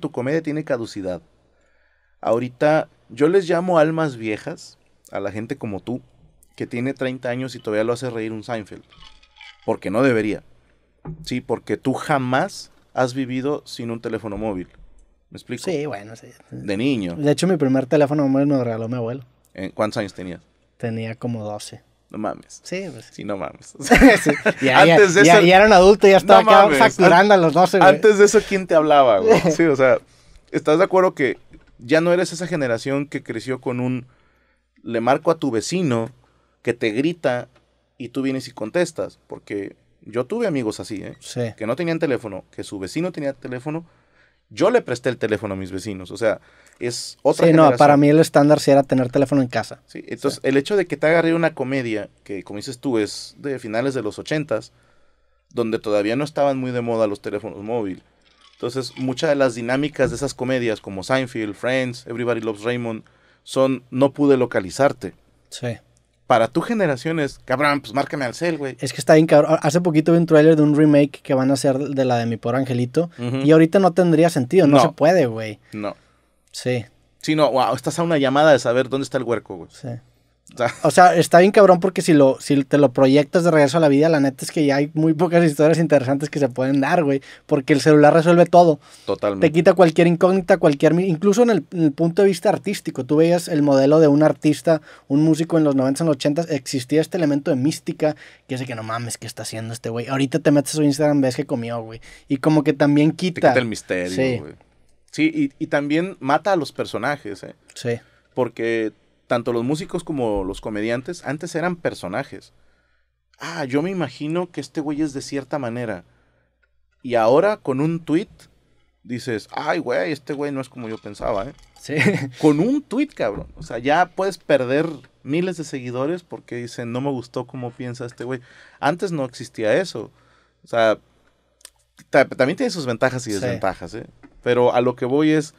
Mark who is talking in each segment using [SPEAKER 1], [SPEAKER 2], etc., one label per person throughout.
[SPEAKER 1] tu comedia tiene caducidad. Ahorita yo les llamo almas viejas a la gente como tú, que tiene 30 años y todavía lo hace reír un Seinfeld. Porque no debería. Sí, porque tú jamás has vivido sin un teléfono móvil. ¿Me explico? Sí, bueno, sí. De niño.
[SPEAKER 2] De hecho, mi primer teléfono móvil me lo regaló mi abuelo.
[SPEAKER 1] ¿En ¿Cuántos años tenías?
[SPEAKER 2] Tenía como
[SPEAKER 1] 12 no mames. Sí, pues. Sí, no mames. Ya, Antes de era un adulto, ya estaba a los 12, Antes de eso, ¿quién te hablaba, Sí, o sea, ¿estás de acuerdo que ya no eres esa generación que creció con un le marco a tu vecino que te grita y tú vienes y contestas? Porque yo tuve amigos así, ¿eh? Que no tenían teléfono, que su vecino tenía teléfono yo le presté el teléfono a mis vecinos, o sea, es otra Sí, no, para mí
[SPEAKER 2] el estándar sí era tener teléfono en casa. Sí,
[SPEAKER 1] entonces el hecho de que te agarre una comedia, que como dices tú, es de finales de los ochentas, donde todavía no estaban muy de moda los teléfonos móviles. Entonces, muchas de las dinámicas de esas comedias, como Seinfeld, Friends, Everybody Loves Raymond, son no pude localizarte. Sí para tu generación es, cabrón, pues márcame al cel, güey.
[SPEAKER 2] Es que está bien, cabrón. Hace poquito vi un tráiler de un remake que van a hacer de la de Mi Pobre Angelito. Y ahorita no tendría sentido, no, se puede, güey.
[SPEAKER 1] No. Sí. Sí, no, wow, estás a una llamada de saber dónde está el huerco, güey. Sí.
[SPEAKER 2] O sea, está bien cabrón porque si, lo, si te lo proyectas de regreso a la vida, la neta es que ya hay muy pocas historias interesantes que se pueden dar, güey. Porque el celular resuelve todo. Totalmente. Te quita cualquier incógnita, cualquier... Incluso en el, punto de vista artístico. Tú veías el modelo de un artista, un músico en los 90s, en los 80s. Existía este elemento de mística que hace que no mames, ¿qué está haciendo este güey? Ahorita te metes a su Instagram, ves que comió, güey. Y como que también quita... quita el misterio, sí.
[SPEAKER 1] Sí, y, y también mata a los personajes, ¿eh? Sí. Porque tanto los músicos como los comediantes antes eran personajes. Ah, yo me imagino que este güey es de cierta manera. Y ahora con un tweet dices, ay, güey, este güey no es como yo pensaba, ¿eh? Sí. Con un tweet, cabrón. O sea, ya puedes perder miles de seguidores porque dicen, no me gustó cómo piensa este güey. Antes no existía eso. O sea, también tiene sus ventajas y desventajas, ¿eh? Pero a lo que voy es,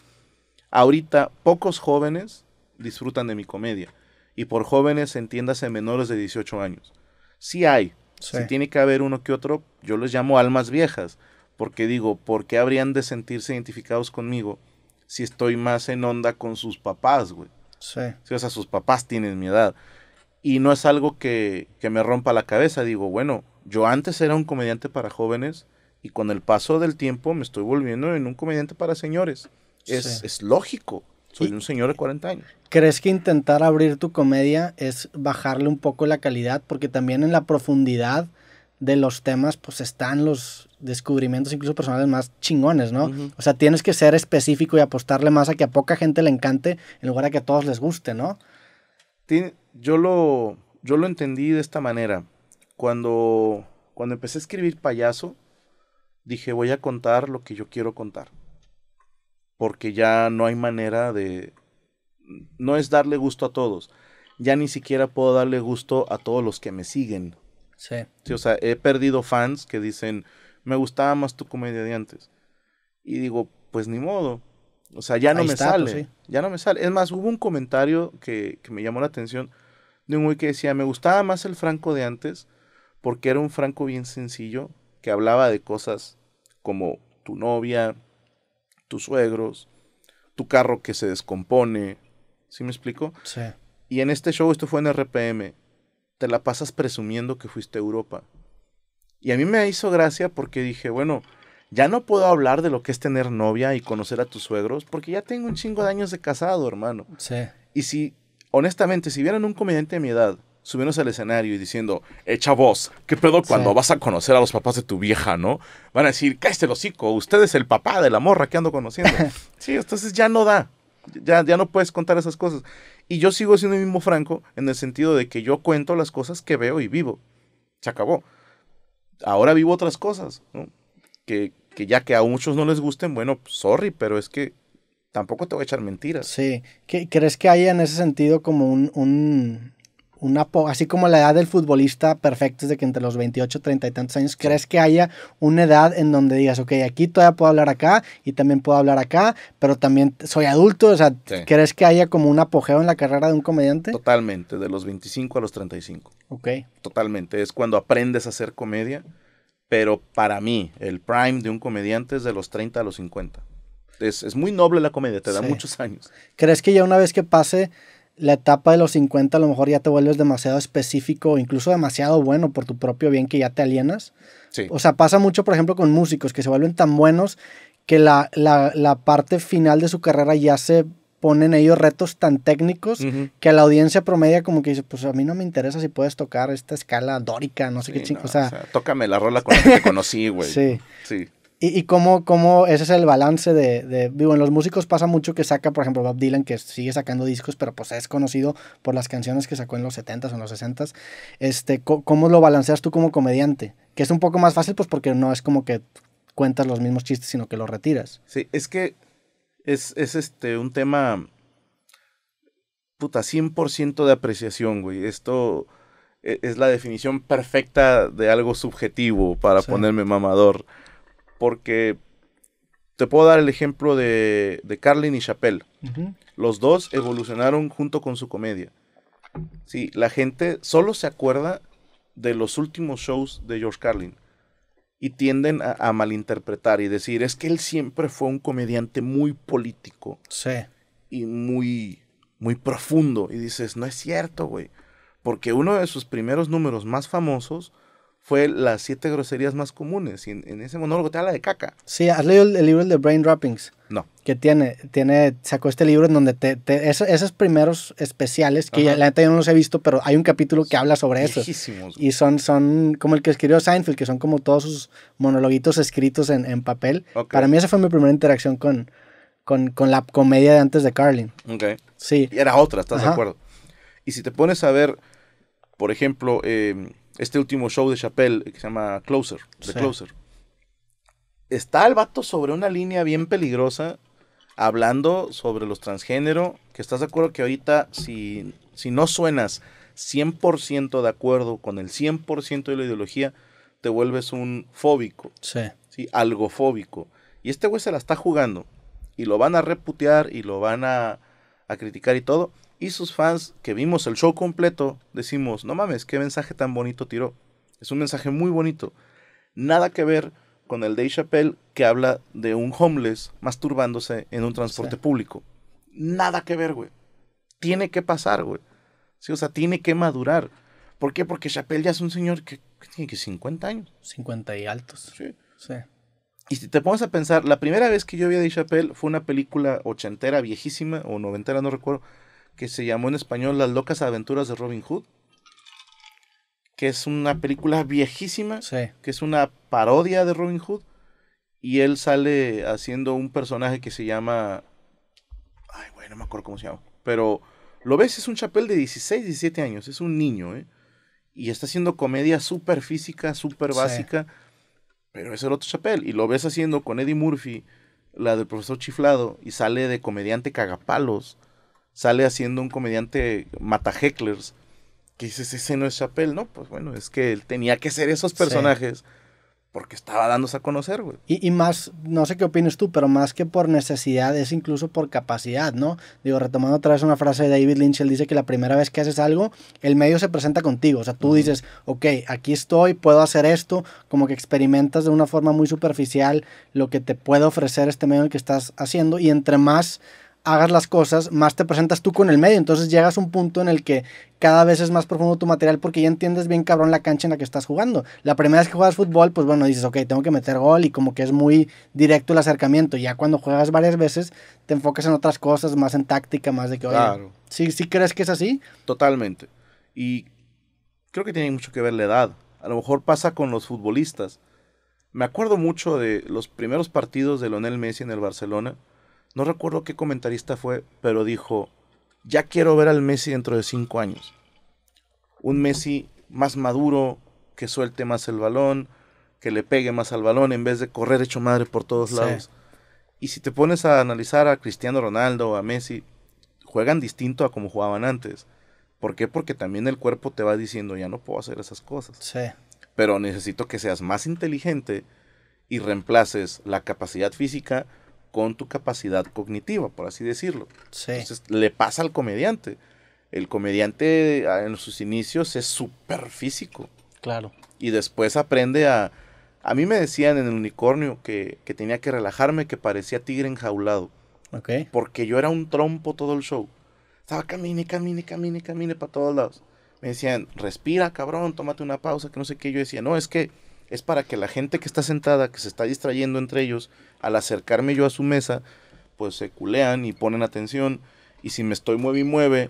[SPEAKER 1] ahorita pocos jóvenes disfrutan de mi comedia. Y por jóvenes, entiéndase, menores de 18 años. Sí hay. Si tiene que haber uno que otro, yo los llamo almas viejas. Porque digo, ¿por qué habrían de sentirse identificados conmigo si estoy más en onda con sus papás, güey? Sí. o sus papás tienen mi edad. Y no es algo que, me rompa la cabeza. Digo, bueno, yo antes era un comediante para jóvenes y con el paso del tiempo me estoy volviendo en un comediante para señores. Es, es lógico. Soy un
[SPEAKER 2] señor de 40 años. ¿Crees que intentar abrir tu comedia es bajarle un poco la calidad? Porque también en la profundidad de los temas, pues están los descubrimientos, incluso personales más chingones, ¿no? O sea, tienes que ser específico y apostarle más a que a poca gente le encante en lugar de que a todos les guste, ¿no?
[SPEAKER 1] Yo lo, yo lo entendí de esta manera. Cuando, cuando empecé a escribir payaso, dije, voy a contar lo que yo quiero contar porque ya no hay manera de... No es darle gusto a todos. Ya ni siquiera puedo darle gusto a todos los que me siguen. Sí. o sea, he perdido fans que dicen, me gustaba más tu comedia de antes. Y digo, pues ni modo. O sea, ya no me sale. Pues, ya no me sale. Es más, hubo un comentario que, que me llamó la atención de un güey que decía, me gustaba más el Franco de antes porque era un Franco bien sencillo que hablaba de cosas como tu novia, tus suegros, tu carro que se descompone. ¿Sí me explico? Sí. Y en este show, esto fue en RPM, te la pasas presumiendo que fuiste a Europa. Y a mí me hizo gracia porque dije, bueno, ya no puedo hablar de lo que es tener novia y conocer a tus suegros porque ya tengo un chingo de años de casado, hermano. Sí. Y si, honestamente, si vieran un comediante de mi edad subiéndose al escenario y diciendo, ¡Echa eh, voz! ¿qué pedo cuando vas a conocer a los papás de tu vieja, no? Van a decir, cállate el hocico, usted es el papá de la morra que ando conociendo. sí, entonces ya no da, ya, ya no puedes contar esas cosas. Y yo sigo siendo el mismo franco en el sentido de que yo cuento las cosas que veo y vivo. Se acabó. Ahora vivo otras cosas, ¿no? Que, ya que a muchos no les gusten, bueno, sorry, pero es que tampoco te voy a echar mentiras.
[SPEAKER 2] Sí, ¿crees que hay en ese sentido como un una así como la edad del futbolista perfecto es de que entre los 28, 30 y tantos años, ¿crees que haya una edad en donde digas, ok, aquí todavía puedo hablar acá y también puedo hablar acá, pero también soy adulto? O sea, ¿crees que haya como un apogeo en la carrera de un comediante?
[SPEAKER 1] Totalmente, de los 25 a los 35. Ok. Totalmente, es cuando aprendes a hacer comedia, pero para mí el prime de un comediante es de los 30 a los 50. Es, muy noble la comedia, te da muchos años.
[SPEAKER 2] ¿Crees que ya una vez que pase la etapa de los 50 a lo mejor ya te vuelves demasiado específico, incluso demasiado bueno por tu propio bien que ya te alienas. Sí. O sea, pasa mucho, por ejemplo, con músicos que se vuelven tan buenos que la, parte final de su carrera ya se ponen ellos retos tan técnicos que a la audiencia promedia como que dice, pues a mí no me interesa si puedes tocar esta escala dórica, no sé qué chingo.
[SPEAKER 1] tócame la rola con la que te conocí, güey. sí. Sí.
[SPEAKER 2] Y, y cómo, cómo, ese es el balance de, de, Digo, en los músicos pasa mucho que saca, por ejemplo, Bob Dylan, que sigue sacando discos, pero pues es conocido por las canciones que sacó en los 70s o en los 60s. Este, ¿Cómo lo balanceas tú como comediante? Que es un poco más fácil, pues porque no es como que cuentas los mismos chistes, sino que los retiras.
[SPEAKER 1] Sí, es que es, es este, un tema. Puta, 100% de apreciación, güey. Esto e, es la definición perfecta de algo subjetivo para ponerme mamador porque te puedo dar el ejemplo de, Carlin y Chappelle. Los dos evolucionaron junto con su comedia. Sí, la gente solo se acuerda de los últimos shows de George Carlin y tienden a, malinterpretar y decir, es que él siempre fue un comediante muy político. Sí. Y muy, muy profundo. Y dices, no es cierto, güey. Porque uno de sus primeros números más famosos fue las siete groserías más comunes. Y en, ese monólogo te habla de caca.
[SPEAKER 2] Sí, ¿has leído el, libro de Brain Droppings? No. Que tiene, tiene, sacó este libro en donde te, esos, primeros especiales, que la neta yo no los he visto, pero hay un capítulo que habla sobre eso. Y son, son como el que escribió Seinfeld, que son como todos sus monologuitos escritos en, papel. Para mí esa fue mi primera interacción con, con, la comedia de antes de Carlin.
[SPEAKER 1] Ok. Sí. Y era otra, ¿estás de acuerdo? Y si te pones a ver, por ejemplo, em, este último show de Chappelle que se llama Closer, Closer. Está el vato sobre una línea bien peligrosa hablando sobre los transgénero, que estás de acuerdo que ahorita si, si no suenas 100% de acuerdo con el 100% de la ideología, te vuelves un fóbico. Sí. algo fóbico. Y este güey se la está jugando y lo van a reputear y lo van a criticar y todo. Y sus fans que vimos el show completo decimos, no mames, qué mensaje tan bonito tiró. Es un mensaje muy bonito. Nada que ver con el de Chappelle que habla de un homeless masturbándose en un transporte público. Nada que ver, güey. Tiene que pasar, güey. Sí, o sea, tiene que madurar. ¿Por qué? Porque Chappelle ya es un señor que, tiene que 50 años. 50 y altos. Sí. Sí. Y si te pones a pensar, la primera vez que yo vi a Dave Chappelle fue una película ochentera, viejísima, o noventera, no recuerdo, que se llamó en español Las locas aventuras de Robin Hood, que es una película viejísima, que es una parodia de Robin Hood, y él sale haciendo un personaje que se llama... Ay, güey, no me acuerdo cómo se llama, pero lo ves, es un chapel de 16, 17 años, es un niño, ¿eh? Y está haciendo comedia súper física, súper básica, pero es el otro chapel, y lo ves haciendo con Eddie Murphy, la del profesor chiflado, y sale de comediante cagapalos sale haciendo un comediante mata hecklers, que dices, ese no es chapel ¿no? Pues bueno, es que él tenía que ser esos personajes. Porque estaba dándose a conocer, güey.
[SPEAKER 2] Y, más, no sé qué opinas tú, pero más que por necesidad, es incluso por capacidad, ¿no? Digo, retomando otra vez una frase de David Lynch, él dice que la primera vez que haces algo, el medio se presenta contigo. O sea, tú dices, ok, aquí estoy, puedo hacer esto, como que experimentas de una forma muy superficial lo que te puede ofrecer este medio en el que estás haciendo. Y entre más hagas las cosas, más te presentas tú con el medio. Entonces llegas a un punto en el que cada vez es más profundo tu material porque ya entiendes bien cabrón la cancha en la que estás jugando. La primera vez que juegas fútbol, pues bueno, dices, ok, tengo que meter gol y como que es muy directo el acercamiento. Ya cuando juegas varias veces, te enfocas en otras cosas, más en táctica, más de que, oye, claro. ¿sí, ¿sí crees que es así? Totalmente.
[SPEAKER 1] Y creo que tiene mucho que ver la edad. A lo mejor pasa con los futbolistas. Me acuerdo mucho de los primeros partidos de Lionel Messi en el Barcelona no recuerdo qué comentarista fue, pero dijo, ya quiero ver al Messi dentro de cinco años. Un Messi más maduro, que suelte más el balón, que le pegue más al balón en vez de correr hecho madre por todos lados. Y si te pones a analizar a Cristiano Ronaldo o a Messi, juegan distinto a como jugaban antes. ¿Por qué? Porque también el cuerpo te va diciendo, ya no puedo hacer esas cosas. Sí. Pero necesito que seas más inteligente y reemplaces la capacidad física con tu capacidad cognitiva, por así decirlo. Sí. Entonces le pasa al comediante. El comediante ah, en sus inicios es súper físico. Claro. Y después aprende a... A mí me decían en el unicornio que, tenía que relajarme, que parecía tigre enjaulado. Ok. Porque yo era un trompo todo el show. Estaba camine, camine, camine, camine para todos lados. Me decían, respira, cabrón, tómate una pausa, que no sé qué. Yo decía, no, es que es para que la gente que está sentada, que se está distrayendo entre ellos, al acercarme yo a su mesa, pues se culean y ponen atención. Y si me estoy mueve y mueve,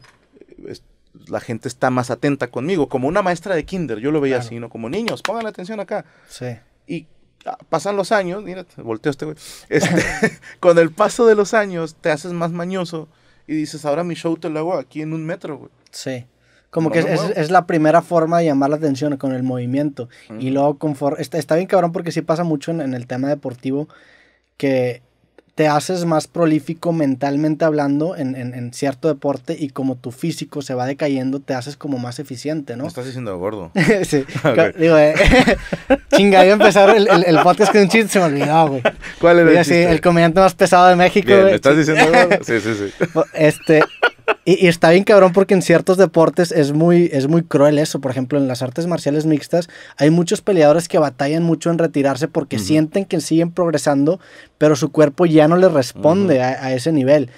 [SPEAKER 1] la gente está más atenta conmigo, como una maestra de kinder, yo lo veía así, ¿no? Como niños, pongan atención acá. Sí. Y ah, pasan los años, mira, volteo este güey. Este, con el paso de los años te haces más mañoso y dices, ahora mi show te lo hago aquí en un metro, güey. Sí.
[SPEAKER 2] Como que es, es, la primera forma de llamar la atención con el movimiento. Y luego, conforme, está, bien cabrón porque sí pasa mucho en, el tema deportivo que te haces más prolífico mentalmente hablando en, en, en, cierto deporte y como tu físico se va decayendo, te haces como más eficiente, ¿no? estás diciendo gordo. sí. Digo, eh, chinga, yo empezar el, el, el, podcast con un chiste, se me olvidaba, güey. ¿Cuál era el chiste? Sí, el comediante más pesado de México, Bien, ¿Me estás diciendo gordo?
[SPEAKER 1] Sí, sí, sí.
[SPEAKER 2] Este, y, está bien cabrón porque en ciertos deportes es muy, es muy cruel eso. Por ejemplo, en las artes marciales mixtas hay muchos peleadores que batallan mucho en retirarse porque sienten que siguen progresando, pero su cuerpo ya no les responde a, ese nivel.